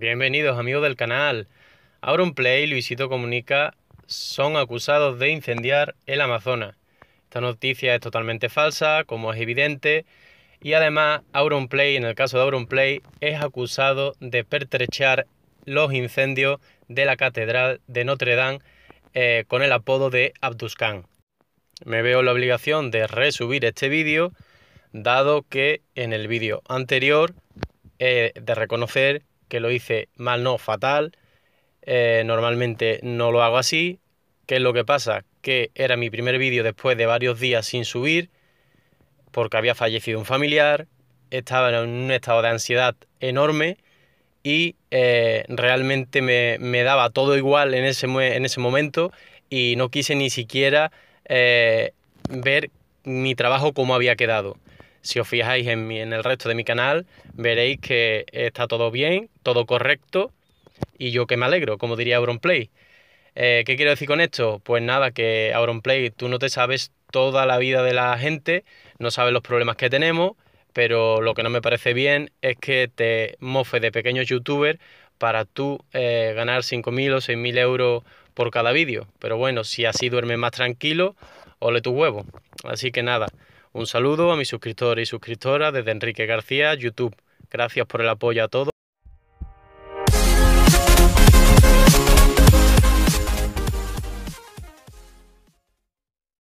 Bienvenidos amigos del canal. Auronplay y Luisito Comunica son acusados de incendiar el Amazonas. Esta noticia es totalmente falsa, como es evidente, y además Auronplay, en el caso de Auronplay, es acusado de pertrechar los incendios de la Catedral de Notre Dame eh, con el apodo de Abduskan. Me veo la obligación de resubir este vídeo, dado que en el vídeo anterior he eh, de reconocer que lo hice mal no, fatal. Eh, normalmente no lo hago así. ¿Qué es lo que pasa? Que era mi primer vídeo después de varios días sin subir, porque había fallecido un familiar, estaba en un estado de ansiedad enorme y eh, realmente me, daba todo igual en ese, en ese momento y no quise ni siquiera eh, ver mi trabajo como había quedado. Si os fijáis en, el resto de mi canal, veréis que está todo bien, todo correcto y yo que me alegro, como diría Auronplay. play eh, ¿Qué quiero decir con esto? Pues nada, que Auronplay, tú no te sabes toda la vida de la gente, no sabes los problemas que tenemos, pero lo que no me parece bien es que te mofes de pequeños youtubers para tú eh, ganar 5.000 o 6.000 euros por cada vídeo. Pero bueno, si así duermes más tranquilo, ole tu huevo. Así que nada, un saludo a mis suscriptores y suscriptoras desde Enrique García, YouTube. Gracias por el apoyo a todos.